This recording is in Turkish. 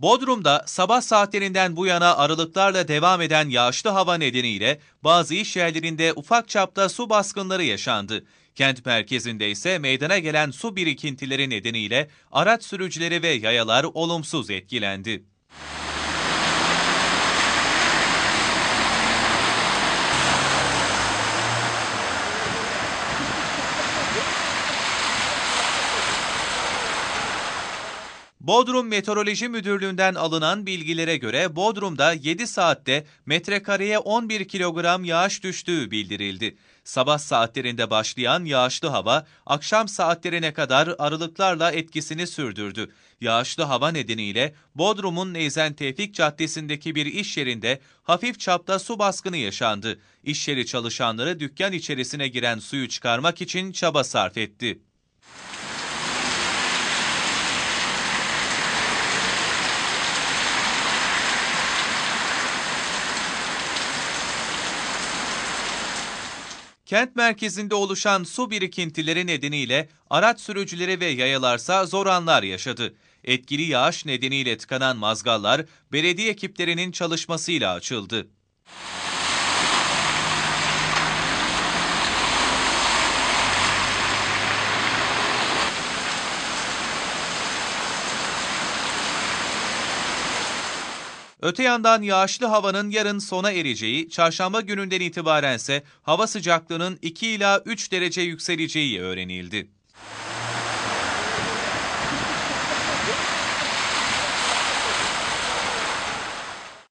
Bodrum'da sabah saatlerinden bu yana aralıklarla devam eden yağışlı hava nedeniyle bazı iş yerlerinde ufak çapta su baskınları yaşandı. Kent merkezinde ise meydana gelen su birikintileri nedeniyle araç sürücüleri ve yayalar olumsuz etkilendi. Bodrum Meteoroloji Müdürlüğü'nden alınan bilgilere göre Bodrum'da 7 saatte metrekareye 11 kilogram yağış düştüğü bildirildi. Sabah saatlerinde başlayan yağışlı hava akşam saatlerine kadar aralıklarla etkisini sürdürdü. Yağışlı hava nedeniyle Bodrum'un Neyzen Tevfik Caddesi'ndeki bir iş yerinde hafif çapta su baskını yaşandı. İş yeri çalışanları dükkan içerisine giren suyu çıkarmak için çaba sarf etti. Kent merkezinde oluşan su birikintileri nedeniyle araç sürücüleri ve yayalarsa zor anlar yaşadı. Etkili yağış nedeniyle tıkanan mazgallar belediye ekiplerinin çalışmasıyla açıldı. Öte yandan yağışlı havanın yarın sona ereceği, çarşamba gününden itibaren ise hava sıcaklığının 2 ila 3 derece yükseleceği öğrenildi.